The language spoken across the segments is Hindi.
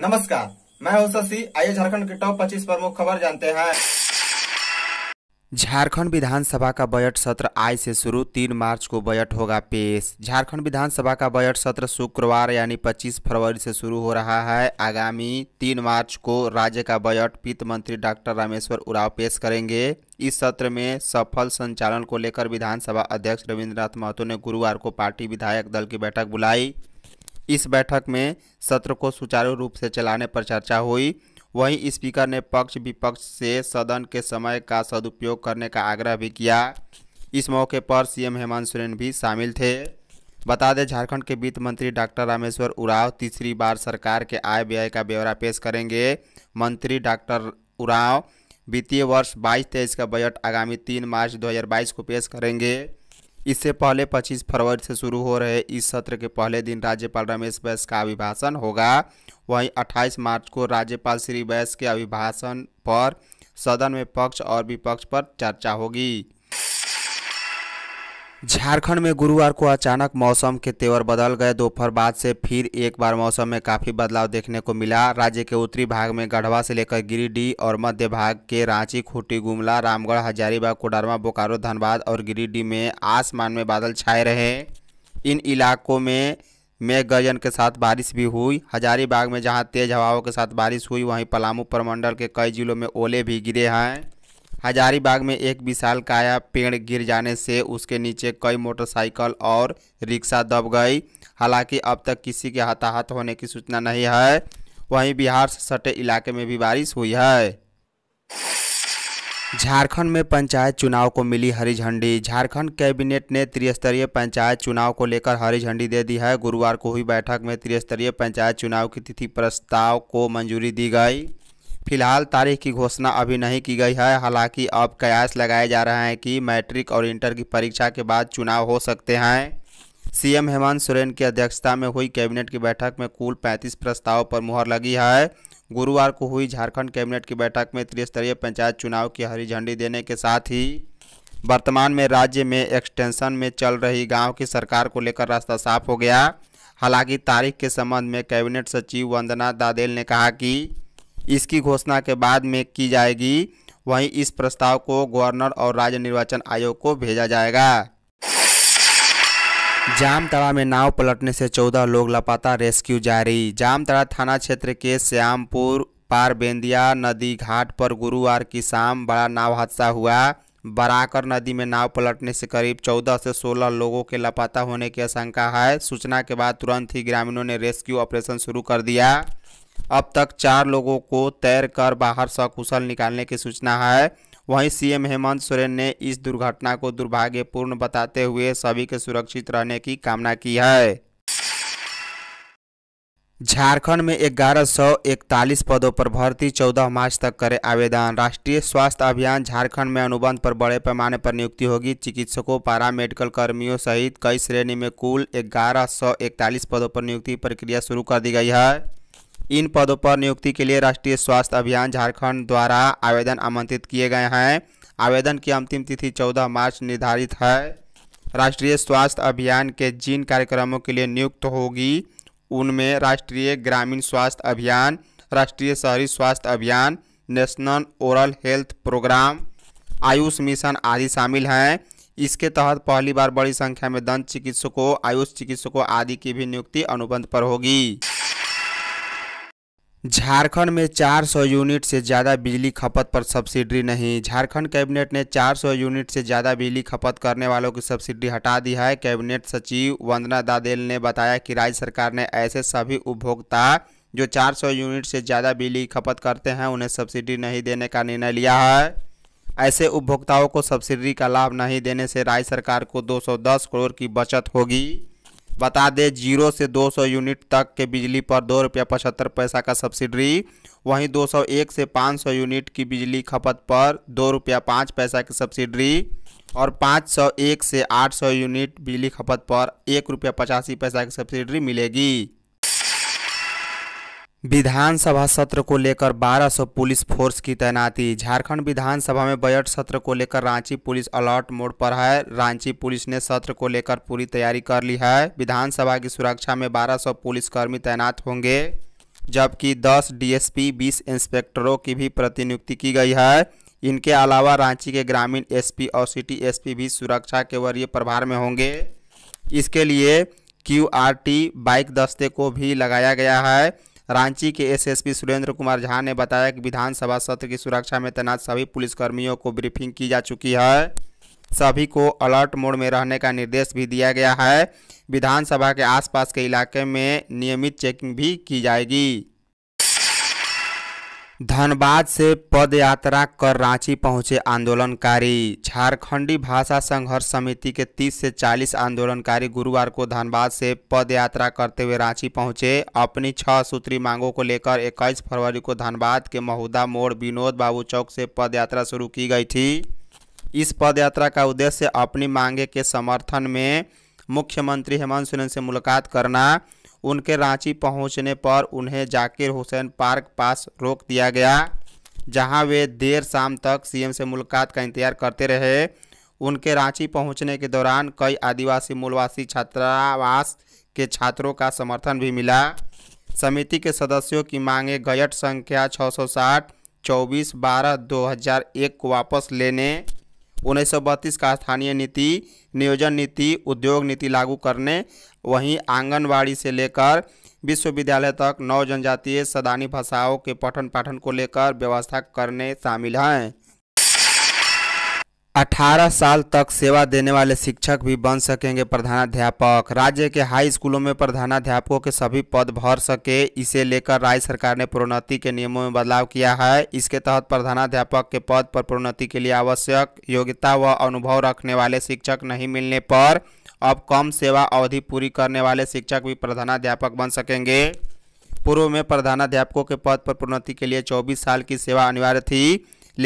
नमस्कार मैं हूं शशि आइए झारखंड के टॉप 25 प्रमुख खबर जानते हैं झारखंड विधानसभा का बजट सत्र आज से शुरू तीन मार्च को बजट होगा पेश झारखंड विधानसभा का बजट सत्र शुक्रवार यानी 25 फरवरी से शुरू हो रहा है आगामी तीन मार्च को राज्य का बजट वित्त मंत्री डॉक्टर रामेश्वर उराव पेश करेंगे इस सत्र में सफल संचालन को लेकर विधानसभा अध्यक्ष नाथ महतो ने गुरुवार को पार्टी विधायक दल की बैठक बुलाई इस बैठक में सत्र को सुचारू रूप से चलाने पर चर्चा हुई वहीं स्पीकर ने पक्ष विपक्ष से सदन के समय का सदुपयोग करने का आग्रह भी किया इस मौके पर सीएम हेमंत सोरेन भी शामिल थे बता दें झारखंड के वित्त मंत्री डॉक्टर रामेश्वर उराव तीसरी बार सरकार के आय व्यय का ब्यौरा पेश करेंगे मंत्री डॉक्टर उराव वित्तीय वर्ष बाईस तेईस का बजट आगामी तीन मार्च 2022 को पेश करेंगे इससे पहले 25 फरवरी से शुरू हो रहे इस सत्र के पहले दिन राज्यपाल रमेश बैस का अभिभाषण होगा वहीं 28 मार्च को राज्यपाल श्री बैस के अभिभाषण पर सदन में पक्ष और विपक्ष पर चर्चा होगी झारखंड में गुरुवार को अचानक मौसम के तेवर बदल गए दोपहर बाद से फिर एक बार मौसम में काफ़ी बदलाव देखने को मिला राज्य के उत्तरी भाग में गढ़वा से लेकर गिरिडीह और मध्य भाग के रांची खूंटी गुमला रामगढ़ हजारीबाग कोडरमा बोकारो धनबाद और गिरिडीह में आसमान में बादल छाए रहे इन इलाकों में मेघ गर्जन के साथ बारिश भी हुई हजारीबाग में जहाँ तेज हवाओं के साथ बारिश हुई वहीं पलामू प्रमंडल के कई जिलों में ओले भी गिरे हैं हजारीबाग में एक विशाल काया पेड़ गिर जाने से उसके नीचे कई मोटरसाइकिल और रिक्शा दब गई हालांकि अब तक किसी के हताहत होने की सूचना नहीं है वहीं बिहार से सटे इलाके में भी बारिश हुई है झारखंड में पंचायत चुनाव को मिली हरी झंडी झारखंड कैबिनेट ने त्रिस्तरीय पंचायत चुनाव को लेकर हरी झंडी दे दी है गुरुवार को हुई बैठक में त्रिस्तरीय पंचायत चुनाव की तिथि प्रस्ताव को मंजूरी दी गई फिलहाल तारीख की घोषणा अभी नहीं की गई है हालांकि अब कयास लगाए जा रहे हैं कि मैट्रिक और इंटर की परीक्षा के बाद चुनाव हो सकते हैं सीएम हेमंत सोरेन की अध्यक्षता में हुई कैबिनेट की बैठक में कुल 35 प्रस्ताव पर मुहर लगी है गुरुवार को हुई झारखंड कैबिनेट की बैठक में त्रिस्तरीय पंचायत चुनाव की हरी झंडी देने के साथ ही वर्तमान में राज्य में एक्सटेंशन में चल रही गाँव की सरकार को लेकर रास्ता साफ हो गया हालांकि तारीख के संबंध में कैबिनेट सचिव वंदना दादेल ने कहा कि इसकी घोषणा के बाद में की जाएगी वहीं इस प्रस्ताव को गवर्नर और राज्य निर्वाचन आयोग को भेजा जाएगा जामतड़ा में नाव पलटने से 14 लोग लापता रेस्क्यू जारी जामतड़ा थाना क्षेत्र के श्यामपुर पार बेंदिया नदी घाट पर गुरुवार की शाम बड़ा नाव हादसा हुआ बराकर नदी में नाव पलटने से करीब 14 से 16 लोगों के लापता होने की आशंका है सूचना के बाद तुरंत ही ग्रामीणों ने रेस्क्यू ऑपरेशन शुरू कर दिया अब तक चार लोगों को तैर कर बाहर सकुशल निकालने की सूचना है वहीं सीएम हेमंत सोरेन ने इस दुर्घटना को दुर्भाग्यपूर्ण बताते हुए सभी के सुरक्षित रहने की कामना की है झारखंड में ग्यारह सौ इकतालीस पदों पर भर्ती 14 मार्च तक करें आवेदन राष्ट्रीय स्वास्थ्य अभियान झारखंड में अनुबंध पर बड़े पैमाने पर नियुक्ति होगी चिकित्सकों पारा मेडिकल कर्मियों सहित कई श्रेणी में कुल ग्यारह सौ इकतालीस पदों पर नियुक्ति प्रक्रिया शुरू कर दी गई है इन पदों पर नियुक्ति के लिए राष्ट्रीय स्वास्थ्य अभियान झारखंड द्वारा आवेदन आमंत्रित किए गए हैं आवेदन की अंतिम तिथि 14 मार्च निर्धारित है राष्ट्रीय स्वास्थ्य अभियान के जिन कार्यक्रमों के लिए नियुक्त होगी उनमें राष्ट्रीय ग्रामीण स्वास्थ्य अभियान राष्ट्रीय शहरी स्वास्थ्य अभियान national oral health programme Ayush mission आदि शामिल हैं इसके तहत पहली बार बड़ी संख्या में दंत चिकित्सकों आयुष चिकित्सकों आदि की भी नियुक्ति अनुबंध पर होगी झारखंड में 400 यूनिट से ज़्यादा बिजली खपत पर सब्सिडी नहीं झारखंड कैबिनेट ने 400 यूनिट से ज़्यादा बिजली खपत करने वालों की सब्सिडी हटा दी है कैबिनेट सचिव वंदना दादेल ने बताया कि राज्य सरकार ने ऐसे सभी उपभोक्ता जो 400 यूनिट से ज़्यादा बिजली खपत करते हैं उन्हें सब्सिडी नहीं देने का निर्णय लिया है ऐसे उपभोक्ताओं को सब्सिडी का लाभ नहीं देने से राज्य सरकार को दो करोड़ की बचत होगी बता दें जीरो से 200 यूनिट तक के बिजली पर दो रुपया पचहत्तर पैसा का सब्सिडी वहीं 201 से 500 यूनिट की बिजली खपत पर दो रुपया पाँच पैसा की सब्सिडी और 501 से 800 यूनिट बिजली खपत पर एक रुपया पचासी पैसा की सब्सिडी मिलेगी विधानसभा सत्र को लेकर 1200 पुलिस फोर्स की तैनाती झारखंड विधानसभा में बजट सत्र को लेकर रांची पुलिस अलर्ट मोड पर है रांची पुलिस ने सत्र को लेकर पूरी तैयारी कर ली है विधानसभा की सुरक्षा में 1200 पुलिसकर्मी तैनात होंगे जबकि 10 डीएसपी 20 इंस्पेक्टरों की भी प्रतिनियुक्ति की गई है इनके अलावा रांची के ग्रामीण एस और सिटी एस भी सुरक्षा के वरीय प्रभार में होंगे इसके लिए क्यू बाइक दस्ते को भी लगाया गया है रांची के एसएसपी सुरेंद्र कुमार झा ने बताया कि विधानसभा सत्र की सुरक्षा में तैनात सभी पुलिसकर्मियों को ब्रीफिंग की जा चुकी है सभी को अलर्ट मोड में रहने का निर्देश भी दिया गया है विधानसभा के आसपास के इलाके में नियमित चेकिंग भी की जाएगी धनबाद से पदयात्रा कर रांची पहुंचे आंदोलनकारी झारखंडी भाषा संघर्ष समिति के 30 से 40 आंदोलनकारी गुरुवार को धनबाद से पदयात्रा करते हुए रांची पहुंचे अपनी छह सूत्री मांगों को लेकर 21 फरवरी को धनबाद के महुदा मोड़ विनोद बाबू चौक से पदयात्रा शुरू की गई थी इस पदयात्रा का उद्देश्य अपनी मांगे के समर्थन में मुख्यमंत्री हेमंत सोरेन से मुलाकात करना उनके रांची पहुंचने पर उन्हें जाकिर हुसैन पार्क पास रोक दिया गया जहां वे देर शाम तक सीएम से मुलाकात का इंतजार करते रहे उनके रांची पहुंचने के दौरान कई आदिवासी मूलवासी छात्रावास के छात्रों का समर्थन भी मिला समिति के सदस्यों की मांगे गजट संख्या छः सौ साठ चौबीस बारह दो हज़ार एक को वापस लेने उन्नीस का स्थानीय नीति नियोजन नीति उद्योग नीति लागू करने वहीं आंगनवाड़ी से लेकर विश्वविद्यालय तक नौ जनजातीय सदानी भाषाओं के पठन पाठन को लेकर व्यवस्था करने शामिल हैं अठारह साल तक सेवा देने वाले शिक्षक भी बन सकेंगे प्रधानाध्यापक राज्य के हाई स्कूलों में प्रधानाध्यापकों के सभी पद भर सके इसे लेकर राज्य सरकार ने प्रोन्नति के नियमों में बदलाव किया है इसके तहत प्रधानाध्यापक के पद पर प्रोन्नति के लिए आवश्यक योग्यता व अनुभव रखने वाले शिक्षक नहीं मिलने पर अब कम सेवा अवधि पूरी करने वाले शिक्षक भी प्रधानाध्यापक बन सकेंगे पूर्व में प्रधानाध्यापकों के पद पर प्रोन्नति के लिए चौबीस साल की सेवा अनिवार्य थी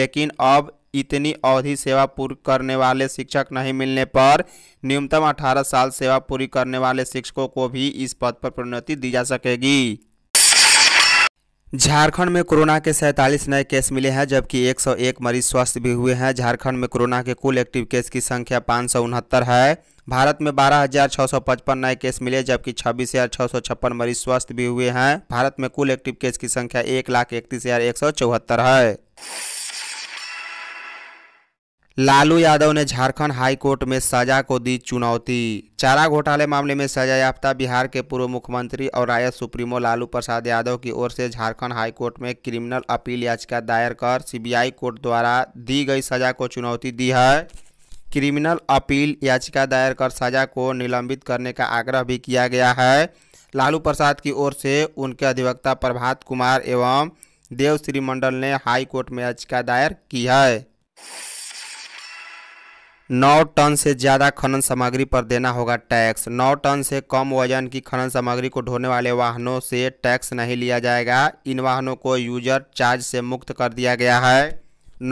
लेकिन अब इतनी अवधि सेवा पूरी करने वाले शिक्षक नहीं मिलने पर न्यूनतम 18 साल सेवा पूरी करने वाले शिक्षकों को भी इस पद पर प्रोन्नति दी जा सकेगी झारखंड में कोरोना के सैंतालीस नए केस मिले हैं जबकि 101 मरीज स्वस्थ भी हुए हैं झारखंड में कोरोना के कुल एक्टिव केस की संख्या पाँच है भारत में बारह नए केस मिले जबकि छब्बीस मरीज स्वस्थ भी हुए हैं भारत में कुल एक्टिव केस की संख्या एक लाख इकतीस है लालू यादव ने झारखंड हाई कोर्ट में सजा को दी चुनौती चारा घोटाले मामले में सजा याफ्ता बिहार के पूर्व मुख्यमंत्री और राय सुप्रीमो लालू प्रसाद यादव की ओर से झारखंड हाई कोर्ट में क्रिमिनल अपील याचिका दायर कर सीबीआई कोर्ट द्वारा दी गई सजा को चुनौती दी है क्रिमिनल अपील याचिका दायर कर सजा को निलंबित करने का आग्रह भी किया गया है लालू प्रसाद की ओर से उनके अधिवक्ता प्रभात कुमार एवं देवश्री मंडल ने हाई कोर्ट में याचिका दायर की है नौ टन से ज़्यादा खनन सामग्री पर देना होगा टैक्स नौ टन से कम वजन की खनन सामग्री को ढोने वाले वाहनों से टैक्स नहीं लिया जाएगा इन वाहनों को यूजर चार्ज से मुक्त कर दिया गया है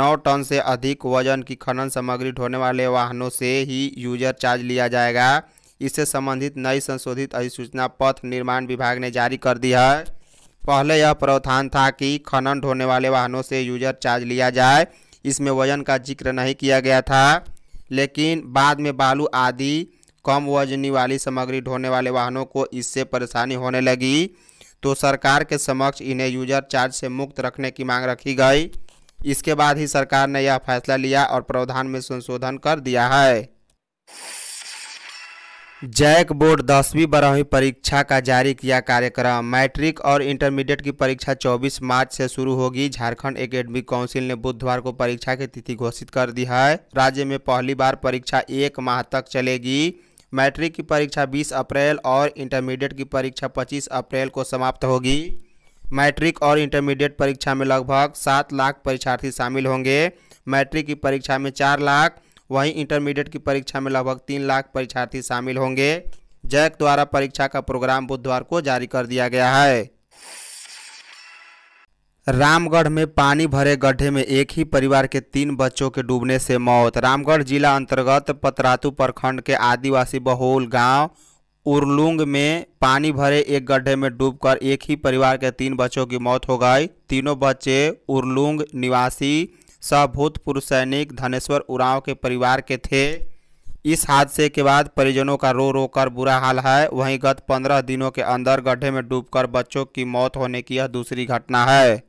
नौ टन से अधिक वजन की खनन सामग्री ढोने वाले वाहनों से ही यूजर चार्ज लिया जाएगा इससे संबंधित नई संशोधित अधिसूचना पथ निर्माण विभाग ने जारी कर दी है पहले यह प्रावधान था कि खनन ढोने वाले वाहनों से यूजर चार्ज लिया जाए इसमें वजन का जिक्र नहीं किया गया था लेकिन बाद में बालू आदि कम वजनी वाली सामग्री ढोने वाले वाहनों को इससे परेशानी होने लगी तो सरकार के समक्ष इन्हें यूजर चार्ज से मुक्त रखने की मांग रखी गई इसके बाद ही सरकार ने यह फैसला लिया और प्रावधान में संशोधन कर दिया है जैक बोर्ड दसवीं बारहवीं परीक्षा का जारी किया कार्यक्रम मैट्रिक और इंटरमीडिएट की परीक्षा 24 मार्च से शुरू होगी झारखंड एकेडमिक काउंसिल ने बुधवार को परीक्षा की तिथि घोषित कर दी है राज्य में पहली बार परीक्षा एक माह तक चलेगी मैट्रिक की परीक्षा 20 अप्रैल और इंटरमीडिएट की परीक्षा 25 अप्रैल को समाप्त होगी मैट्रिक और इंटरमीडिएट परीक्षा में लगभग सात लाख परीक्षार्थी शामिल होंगे मैट्रिक की परीक्षा में चार लाख वहीं इंटरमीडिएट की परीक्षा में लगभग तीन लाख परीक्षार्थी शामिल होंगे जैक द्वारा परीक्षा का प्रोग्राम बुधवार को जारी कर दिया गया है रामगढ़ में पानी भरे गड्ढे में एक ही परिवार के तीन बच्चों के डूबने से मौत रामगढ़ जिला अंतर्गत पतरातू प्रखंड के आदिवासी बहुल गांव उरलुंग में पानी भरे एक गड्ढे में डूबकर एक ही परिवार के तीन बच्चों की मौत हो गई तीनों बच्चे उरलुंग निवासी सौ भूतपूर्व सैनिक धनेश्वर उरांव के परिवार के थे इस हादसे के बाद परिजनों का रो रो कर बुरा हाल है वहीं गत पंद्रह दिनों के अंदर गड्ढे में डूबकर बच्चों की मौत होने की यह दूसरी घटना है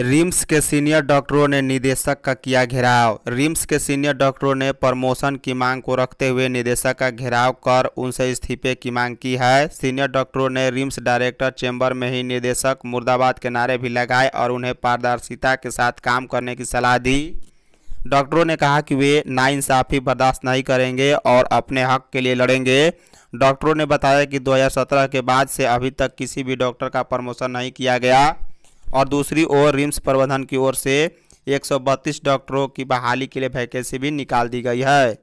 रिम्स के सीनियर डॉक्टरों ने निदेशक का किया घेराव रिम्स के सीनियर डॉक्टरों ने प्रमोशन की मांग को रखते हुए निदेशक का घेराव कर उनसे इस्तीफे की मांग की है सीनियर डॉक्टरों ने रिम्स डायरेक्टर चेंबर में ही निदेशक मुर्दाबाद के नारे भी लगाए और उन्हें पारदर्शिता के साथ काम करने की सलाह दी डॉक्टरों ने कहा कि वे नाइंसाफ़ी बर्दाश्त नहीं करेंगे और अपने हक के लिए लड़ेंगे डॉक्टरों ने बताया कि 2017 के बाद से अभी तक किसी भी डॉक्टर का प्रमोशन नहीं किया गया और दूसरी ओर रिम्स प्रबंधन की ओर से एक डॉक्टरों की बहाली के लिए वैकेंसी भी निकाल दी गई है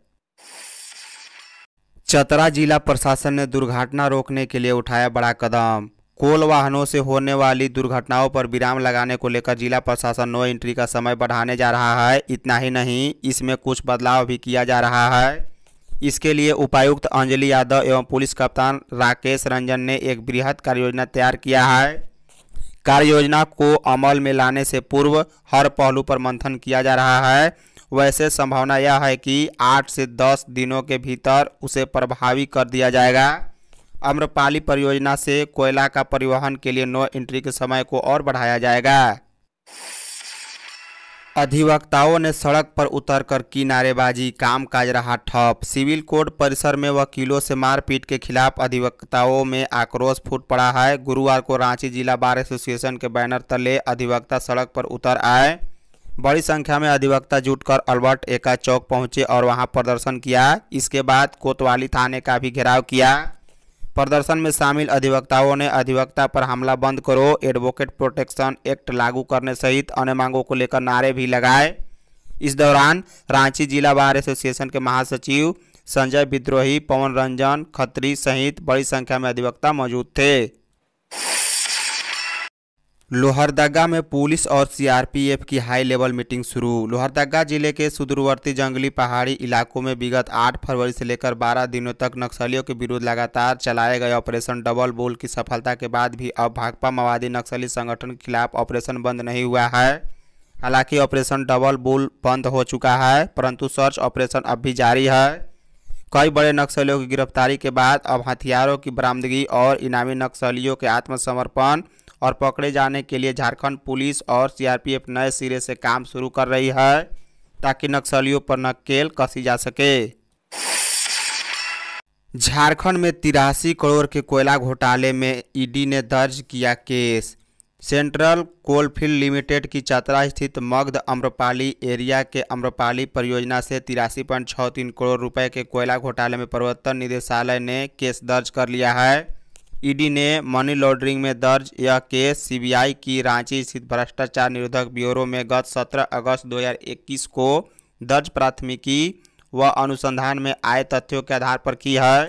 चतरा जिला प्रशासन ने दुर्घटना रोकने के लिए उठाया बड़ा कदम कोल वाहनों से होने वाली दुर्घटनाओं पर विराम लगाने को लेकर जिला प्रशासन नो एंट्री का समय बढ़ाने जा रहा है इतना ही नहीं इसमें कुछ बदलाव भी किया जा रहा है इसके लिए उपायुक्त अंजलि यादव एवं पुलिस कप्तान राकेश रंजन ने एक बृहद कार्ययोजना तैयार किया है कार्य योजना को अमल में लाने से पूर्व हर पहलू पर मंथन किया जा रहा है वैसे संभावना यह है कि आठ से दस दिनों के भीतर उसे प्रभावी कर दिया जाएगा आम्रपाली परियोजना से कोयला का परिवहन के लिए नो एंट्री के समय को और बढ़ाया जाएगा अधिवक्ताओं ने सड़क पर उतरकर की नारेबाजी कामकाज रहा ठप सिविल कोर्ट परिसर में वकीलों से मारपीट के खिलाफ अधिवक्ताओं में आक्रोश फूट पड़ा है गुरुवार को रांची जिला बार एसोसिएशन के बैनर तले अधिवक्ता सड़क पर उतर आए बड़ी संख्या में अधिवक्ता जुटकर अल्बर्ट एका चौक पहुंचे और वहां प्रदर्शन किया इसके बाद कोतवाली थाने का भी घेराव किया प्रदर्शन में शामिल अधिवक्ताओं ने अधिवक्ता पर हमला बंद करो एडवोकेट प्रोटेक्शन एक्ट लागू करने सहित अन्य मांगों को लेकर नारे भी लगाए इस दौरान रांची जिला बार एसोसिएशन के महासचिव संजय विद्रोही पवन रंजन खत्री सहित बड़ी संख्या में अधिवक्ता मौजूद थे लोहरदगा में पुलिस और सीआरपीएफ की हाई लेवल मीटिंग शुरू लोहरदगा जिले के सुदूरवर्ती जंगली पहाड़ी इलाकों में विगत 8 फरवरी से लेकर 12 दिनों तक नक्सलियों के विरुद्ध लगातार चलाए गए ऑपरेशन डबल बोल की सफलता के बाद भी अब भाकपा माओवादी नक्सली संगठन के खिलाफ ऑपरेशन बंद नहीं हुआ है हालांकि ऑपरेशन डबल बोल बंद हो चुका है परंतु सर्च ऑपरेशन अब भी जारी है कई बड़े नक्सलियों की गिरफ्तारी के बाद अब हथियारों की बरामदगी और इनामी नक्सलियों के आत्मसमर्पण और पकड़े जाने के लिए झारखंड पुलिस और सीआरपीएफ नए सिरे से काम शुरू कर रही है ताकि नक्सलियों पर नकेल कसी जा सके झारखंड में तिरासी करोड़ के कोयला घोटाले में ईडी ने दर्ज किया केस सेंट्रल कोलफील्ड लिमिटेड की चतरा स्थित मगध अम्रपाली एरिया के अम्रपाली परियोजना से तिरासी पॉइंट छः तीन करोड़ रुपए के कोयला घोटाले में प्रवर्तन निदेशालय ने केस दर्ज कर लिया है ईडी ने मनी लॉन्ड्रिंग में दर्ज यह केस सीबीआई की रांची स्थित भ्रष्टाचार निरोधक ब्यूरो में गत 17 अगस्त 2021 को दर्ज प्राथमिकी व अनुसंधान में आए तथ्यों के आधार पर की है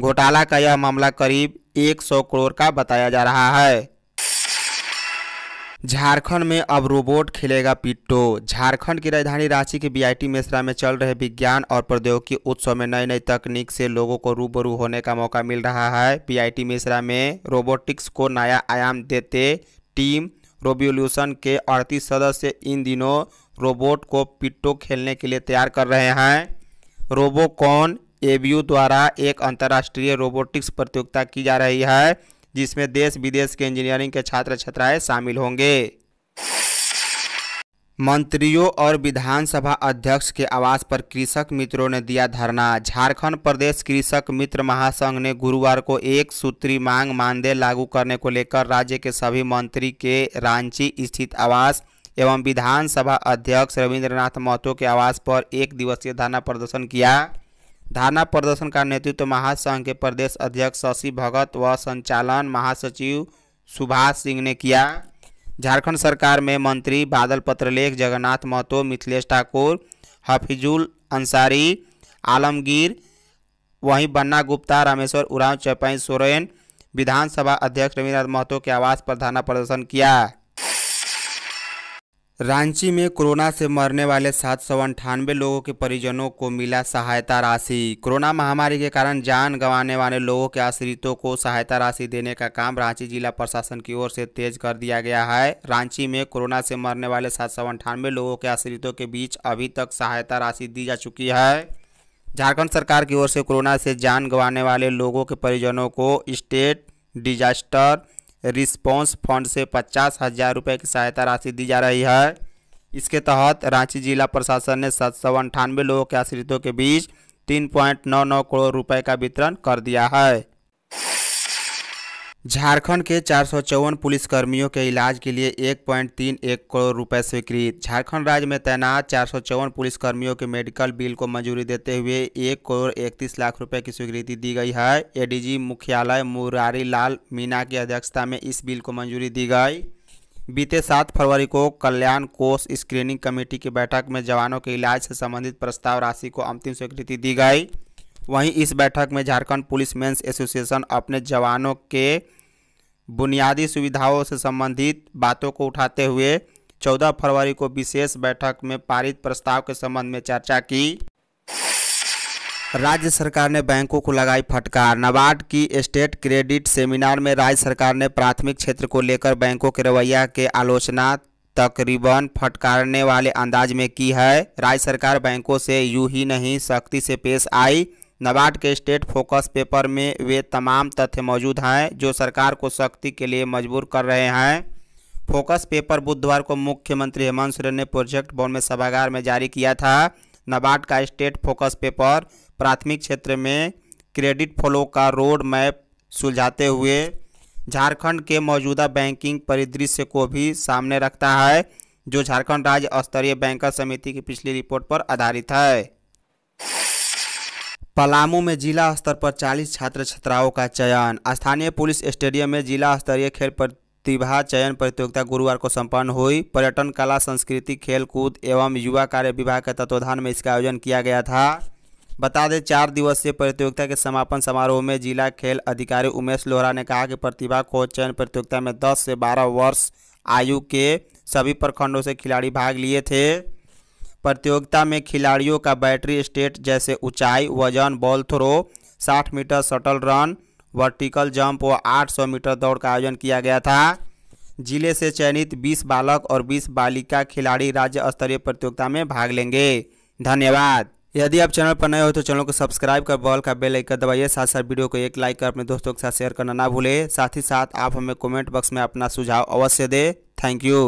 घोटाला का यह मामला करीब 100 करोड़ का बताया जा रहा है झारखंड में अब रोबोट खेलेगा पिट्टो झारखंड की राजधानी रांची के बीआईटी मेसरा में चल रहे विज्ञान और प्रौद्योगिकी उत्सव में नई नई तकनीक से लोगों को रूबरू होने का मौका मिल रहा है बीआईटी मेसरा में रोबोटिक्स को नया आयाम देते टीम रोब्यूल्यूशन के अड़तीस सदस्य इन दिनों रोबोट को पिट्टो खेलने के लिए तैयार कर रहे हैं रोबोकॉन एबीयू द्वारा एक अंतर्राष्ट्रीय रोबोटिक्स प्रतियोगिता की जा रही है जिसमें देश विदेश के इंजीनियरिंग के छात्र छात्राएं शामिल होंगे मंत्रियों और विधानसभा अध्यक्ष के आवास पर कृषक मित्रों ने दिया धरना झारखंड प्रदेश कृषक मित्र महासंघ ने गुरुवार को एक सूत्री मांग मानदेय लागू करने को लेकर राज्य के सभी मंत्री के रांची स्थित आवास एवं विधानसभा अध्यक्ष रविंद्रनाथ महतो के आवास पर एक दिवसीय धरना प्रदर्शन किया धरना प्रदर्शन का नेतृत्व तो महासंघ के प्रदेश अध्यक्ष शशि भगत व संचालन महासचिव सुभाष सिंह ने किया झारखंड सरकार में मंत्री बादल पत्रलेख जगन्नाथ महतो मिथिलेश ठाकुर हफिजुल अंसारी आलमगीर वहीं बन्ना गुप्ता रामेश्वर उरांव चौपाई सोरेन विधानसभा अध्यक्ष रविन्द्रनाथ महतो के आवास पर धरना प्रदर्शन किया रांची में कोरोना से मरने वाले सात सौ अंठानवे लोगों के परिजनों को मिला सहायता राशि कोरोना महामारी के कारण जान गंवाने वाले लोगों के आश्रितों को सहायता राशि देने का काम रांची जिला प्रशासन की ओर से तेज कर दिया गया है रांची में कोरोना से मरने वाले सात सौ अंठानवे लोगों के आश्रितों के बीच अभी तक सहायता राशि दी जा चुकी है झारखंड सरकार की ओर से कोरोना से जान गंवाने वाले लोगों के परिजनों को स्टेट डिजास्टर रिस्पॉन्स फंड से पचास हज़ार रुपये की सहायता राशि दी जा रही है इसके तहत रांची जिला प्रशासन ने सात सौ अंठानवे लोगों के आश्रितों के बीच तीन पॉइंट नौ नौ करोड़ रुपये का वितरण कर दिया है झारखंड के चार सौ चौवन पुलिसकर्मियों के इलाज के लिए एक पॉइंट तीन एक करोड़ रुपए स्वीकृत झारखंड राज्य में तैनात चार सौ चौवन पुलिसकर्मियों के मेडिकल बिल को मंजूरी देते हुए एक करोड़ इकतीस लाख रुपए की स्वीकृति दी गई है एडीजी मुख्यालय मुरारी लाल मीना की अध्यक्षता में इस बिल को मंजूरी दी गई बीते सात फरवरी को कल्याण कोष स्क्रीनिंग कमेटी की बैठक में जवानों के इलाज से संबंधित प्रस्ताव राशि को अंतिम स्वीकृति दी गई वहीं इस बैठक में झारखंड पुलिस मेंस एसोसिएशन अपने जवानों के बुनियादी सुविधाओं से संबंधित बातों को उठाते हुए 14 फरवरी को विशेष बैठक में पारित प्रस्ताव के संबंध में चर्चा की राज्य सरकार ने बैंकों को लगाई फटकार नाबार्ड की स्टेट क्रेडिट सेमिनार में राज्य सरकार ने प्राथमिक क्षेत्र को लेकर बैंकों के रवैया के आलोचना तकरीबन फटकारने वाले अंदाज में की है राज्य सरकार बैंकों से यूं ही नहीं सख्ती से पेश आई नबार्ड के स्टेट फोकस पेपर में वे तमाम तथ्य मौजूद हैं जो सरकार को सख्ती के लिए मजबूर कर रहे हैं फोकस पेपर बुधवार को मुख्यमंत्री हेमंत सोरेन ने प्रोजेक्ट भवन में सभागार में जारी किया था नबार्ड का स्टेट फोकस पेपर प्राथमिक क्षेत्र में क्रेडिट फ्लो का रोड मैप सुलझाते हुए झारखंड के मौजूदा बैंकिंग परिदृश्य को भी सामने रखता है जो झारखंड राज्य स्तरीय बैंकर समिति की पिछली रिपोर्ट पर आधारित है पलामू में जिला स्तर पर 40 छात्र छात्राओं का चयन स्थानीय पुलिस स्टेडियम में जिला स्तरीय खेल प्रतिभा चयन प्रतियोगिता गुरुवार को संपन्न हुई पर्यटन कला संस्कृति खेलकूद एवं युवा कार्य विभाग के तत्वाधान में इसका आयोजन किया गया था बता दें चार दिवसीय प्रतियोगिता के समापन समारोह में जिला खेल अधिकारी उमेश लोहरा ने कहा कि प्रतिभा को चयन प्रतियोगिता में दस से बारह वर्ष आयु के सभी प्रखंडों से खिलाड़ी भाग लिए थे प्रतियोगिता में खिलाड़ियों का बैटरी स्टेट जैसे ऊंचाई वजन ball throw 60 metre shuttle run vertical jump व 800 मीटर दौड़ का आयोजन किया गया था जिले से चयनित 20 बालक और 20 बालिका खिलाड़ी राज्य स्तरीय प्रतियोगिता में भाग लेंगे धन्यवाद यदि आप चैनल पर नए हो तो चैनल को सब्सक्राइब कर बॉल का बेल आइकन दबाइए साथ साथ वीडियो को एक लाइक कर अपने दोस्तों के साथ शेयर करना ना भूलें साथ ही साथ आप हमें कमेंट बॉक्स में अपना सुझाव अवश्य दें थैंक यू